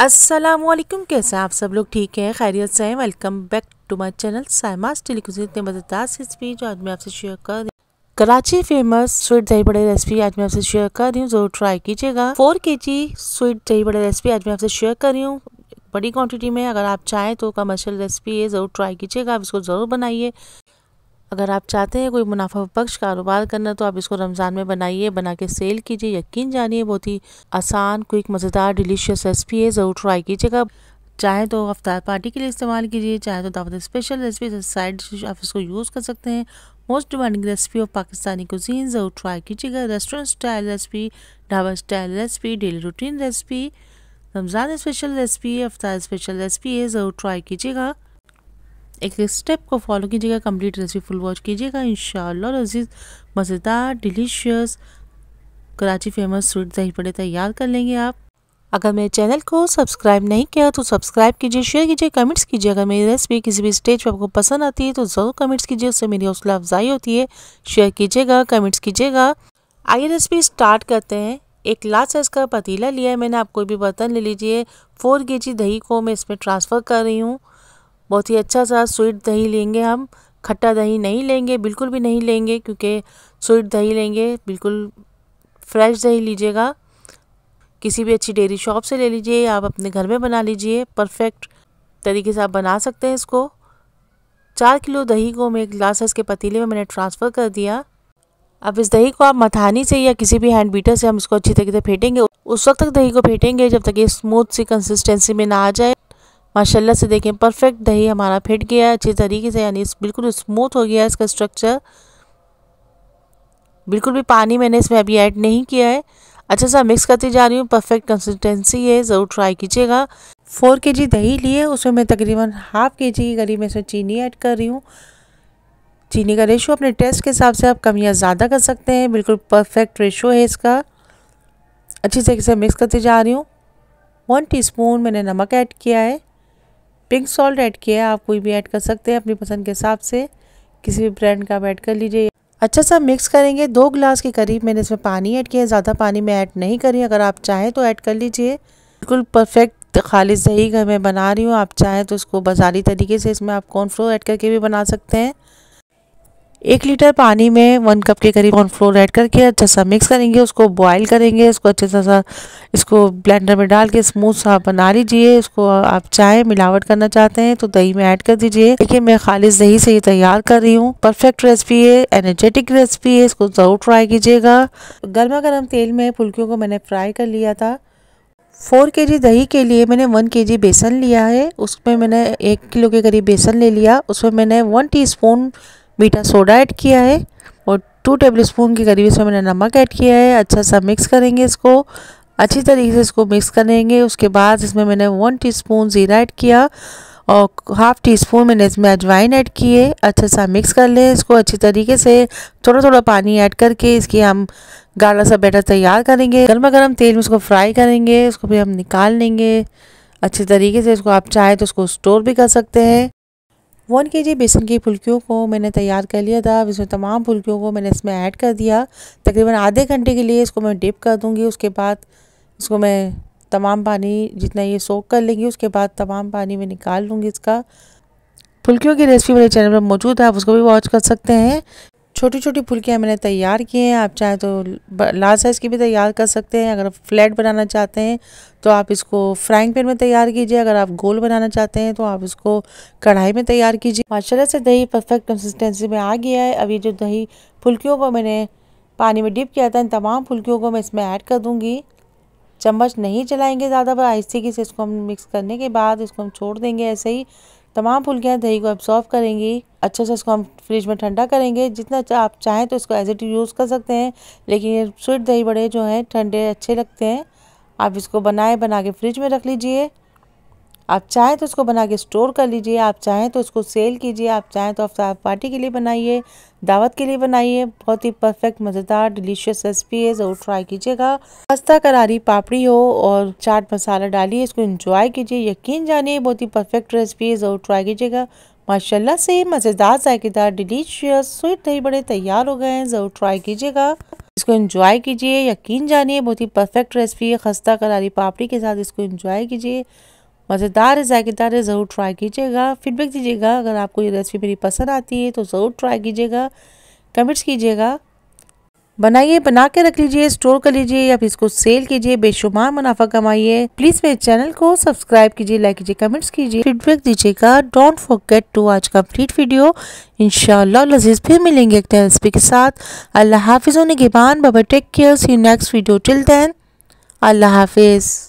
असलम कैसे आप सब लोग ठीक हैं खैरियत से हैं welcome back to my channel साइमास टेलीकुज इतने मज़ेदार रेसिपी जो आज मैं आपसे शेयर कर रही हूँ कराची फेमस स्वीट दही बड़े रेसिपी आज मैं आपसे शेयर कर रही हूँ ज़रूर ट्राई कीजिएगा फोर के जी स्वीट दही बड़े रेसिपी आज मैं आपसे शेयर कर रही हूँ बड़ी क्वान्टिटी में अगर आप चाहें तो कमर्शियल रेसिपी है ज़रूर ट्राई कीजिएगा आप इसको ज़रूर बनाइए अगर आप चाहते हैं कोई मुनाफा बख्श कारोबार करना तो आप इसको रमज़ान में बनाइए बना के सेल कीजिए यकीन जानिए बहुत ही आसान क्विक मज़ेदार डिलीशियस रेसिपी है ज़रूर ट्राई कीजिएगा चाहे तो अफ्तार पार्टी के लिए इस्तेमाल कीजिए चाहे तो दावत स्पेशल रेसिपी साइड डिश आप इसको यूज़ कर सकते हैं most demanding recipe of Pakistani cuisine ज़रूर ट्राई कीजिएगा restaurant style recipe dhaba style recipe daily routine recipe Ramzan special recipe अफ्तार स्पेशल रेसिपी है ज़रूर ट्राई कीजिएगा एक स्टेप को फॉलो कीजिएगा कंप्लीट रेसिपी फुल वॉच कीजिएगा इन शजीज मज़ेदार डिलीशियस कराची फेमस स्वीट दही बड़े तैयार कर लेंगे आप अगर मेरे चैनल को सब्सक्राइब नहीं किया तो सब्सक्राइब कीजिए शेयर कीजिए कमेंट्स कीजिए अगर मेरी रेसिपी किसी भी स्टेज पर आपको पसंद आती है तो ज़रूर कमेंट्स कीजिए उससे मेरी हौसला अफजाई होती है शेयर कीजिएगा कमेंट्स कीजिएगा आइए रेसिपी स्टार्ट करते हैं एक लार्ज साइज़ का पतीला लिया है मैंने आप कोई भी बर्तन ले लीजिए फोर के दही को मैं इसमें ट्रांसफ़र कर रही हूँ बहुत ही अच्छा सा स्वीट दही लेंगे हम खट्टा दही नहीं लेंगे बिल्कुल भी नहीं लेंगे क्योंकि स्वीट दही लेंगे बिल्कुल फ्रेश दही लीजिएगा किसी भी अच्छी डेयरी शॉप से ले लीजिए आप अपने घर में बना लीजिए परफेक्ट तरीके से आप बना सकते हैं इसको चार किलो दही को मैं ग्लास के पतीले में मैंने ट्रांसफ़र कर दिया अब इस दही को आप मथानी से या किसी भी हैंड बीटर से हम इसको अच्छी तरीके से फेंटेंगे उस वक्त तक दही को फेंटेंगे जब तक ये स्मूथ सी कंसिस्टेंसी में ना आ जाए माशाल्लाह से देखें परफेक्ट दही हमारा फिट गया है अच्छे तरीके से यानी बिल्कुल स्मूथ हो गया है इसका स्ट्रक्चर बिल्कुल भी पानी मैंने इसमें अभी ऐड नहीं किया है अच्छा सा मिक्स करती जा रही हूँ परफेक्ट कंसिस्टेंसी है ज़रूर ट्राई कीजिएगा फ़ोर के जी दही लिए उसमें मैं तकरीबन हाफ़ के जी के करीब इसमें चीनी ऐड कर रही हूँ चीनी का रेशो अपने टेस्ट के हिसाब से आप कम या ज़्यादा कर सकते हैं बिल्कुल परफेक्ट रेशो है इसका अच्छी तरीके से मिक्स करती जा रही हूँ वन टीस्पून मैंने नमक ऐड किया है पिंक सॉल्ट ऐड किया है आप कोई भी ऐड कर सकते हैं अपनी पसंद के हिसाब से किसी भी ब्रांड का आप ऐड कर लीजिए अच्छा सा मिक्स करेंगे दो ग्लास के करीब मैंने इसमें पानी ऐड किया है ज़्यादा पानी मैं ऐड नहीं करी अगर आप चाहें तो ऐड कर लीजिए बिल्कुल परफेक्ट खालिश दही का मैं बना रही हूँ आप चाहें तो इसको बाजारी तरीके से इसमें आप कॉर्नफ्लोर ऐड करके भी बना सकते हैं एक लीटर पानी में वन कप के करीब कॉर्नफ्लोर ऐड करके अच्छा सा मिक्स करेंगे उसको बॉईल करेंगे इसको अच्छे सा सा इसको ब्लेंडर में डाल के स्मूथ सा बना लीजिए इसको आप चाहे मिलावट करना चाहते हैं तो दही में ऐड कर दीजिए देखिए मैं खालिश दही से ये तैयार कर रही हूँ परफेक्ट रेसिपी है एनर्जेटिक रेसिपी है इसको ज़रूर ट्राई कीजिएगा गर्मा गर्म तेल में फुल्कियों को मैंने फ्राई कर लिया था फोर के जी दही के लिए मैंने वन के जी बेसन लिया है उसमें मैंने एक किलो के करीब बेसन ले लिया उसमें मैंने वन टी मीठा सोडा ऐड किया है और टू टेबल स्पून के करीब इसमें मैंने नमक ऐड किया है अच्छा सा मिक्स करेंगे इसको अच्छी तरीके से इसको मिक्स करेंगे उसके बाद इसमें मैंने वन टीस्पून ज़ीरा ऐड किया और हाफ़ टी स्पून मैंने इसमें अजवाइन ऐड किए अच्छा सा मिक्स कर लें इसको अच्छी तरीके से थोड़ा थोड़ा पानी ऐड करके इसकी हम गाढ़ा सा बैटर तैयार करेंगे गर्मा गर्म तेल में उसको फ्राई करेंगे उसको भी हम निकाल लेंगे अच्छे तरीके से इसको आप चाहें तो उसको स्टोर भी कर सकते हैं वन के जी बेसन की फुल्कियों को मैंने तैयार कर लिया था इसमें तमाम फुल्कियों को मैंने इसमें ऐड कर दिया तकरीबन आधे घंटे के लिए इसको मैं डिप कर दूँगी उसके बाद इसको मैं तमाम पानी जितना ये सोख कर लेंगी उसके बाद तमाम पानी मैं निकाल लूँगी इसका फुल्कियों की रेसिपी मेरे चैनल पर मौजूद है आप उसको भी वॉच कर सकते हैं छोटी छोटी फुलकियाँ मैंने तैयार किए हैं आप चाहें तो लार्ज साइज़ की भी तैयार कर सकते हैं अगर फ्लैट बनाना चाहते हैं तो आप इसको फ्राइंग पैन में तैयार कीजिए अगर आप गोल बनाना चाहते हैं तो आप इसको कढ़ाई में तैयार कीजिए माशाल्लाह से दही परफेक्ट कंसिस्टेंसी में आ गया है अभी जो दही फुल्कियों को मैंने पानी में डिप किया था इन तमाम फुल्कियों को मैं इसमें ऐड कर दूँगी चम्मच नहीं चलाएँगे ज़्यादा पर आहिस्ते की से इसको हम मिक्स करने के बाद इसको हम छोड़ देंगे ऐसे ही तमाम फुलकियाँ दही को एब्सॉर्व करेंगी अच्छे से इसको हम फ्रिज में ठंडा करेंगे जितना आप चाहें तो इसको एज इट यूज़ कर सकते हैं लेकिन ये स्वीट दही बड़े जो हैं ठंडे अच्छे लगते हैं आप इसको बनाए बना के फ्रिज में रख लीजिए आप चाहें तो उसको बना के स्टोर कर लीजिए आप चाहें तो उसको सेल कीजिए आप चाहें तो आप पार्टी के लिए बनाइए दावत के लिए बनाइए बहुत ही परफेक्ट मज़ेदार डिलीशियस रेसिपी है ज़रूर ट्राई कीजिएगा खस्ता करारी पापड़ी हो और चाट मसाला डालिए इसको इंजॉय कीजिए यकीन जानिए बहुत ही परफेक्ट रेसिपी है ज़रूर ट्राई कीजिएगा माशाला से मज़ेदार जायकेदार डिलीशियस स्वीट दही बड़े तैयार हो गए हैं ज़रूर ट्राई कीजिएगा इसको इंजॉय कीजिए यकीन जानिए बहुत ही परफेक्ट रेसिपी है खस्ता करारी पापड़ी के साथ इसको इंजॉय कीजिए मज़ेदार ज़ायकेदार है ज़रूर ट्राई कीजिएगा फीडबैक दीजिएगा अगर आपको ये रेसिपी मेरी पसंद आती है तो ज़रूर ट्राई कीजिएगा कमेंट्स कीजिएगा बनाइए बना के रख लीजिए स्टोर कर लीजिए या फिर इसको सेल कीजिए बेशुमार मुनाफा कमाइए प्लीज मेरे चैनल को सब्सक्राइब कीजिए लाइक कीजिए कमेंट्स कीजिए फीडबैक दीजिएगा डोंट फॉरगेट टू आज कम्प्लीट वीडियो इन लजीज फिर मिलेंगे एक रेसिपी के साथ अल्लाह हाफिज होने के बाद बाबा take care see next video till then अल्लाह हाफिज़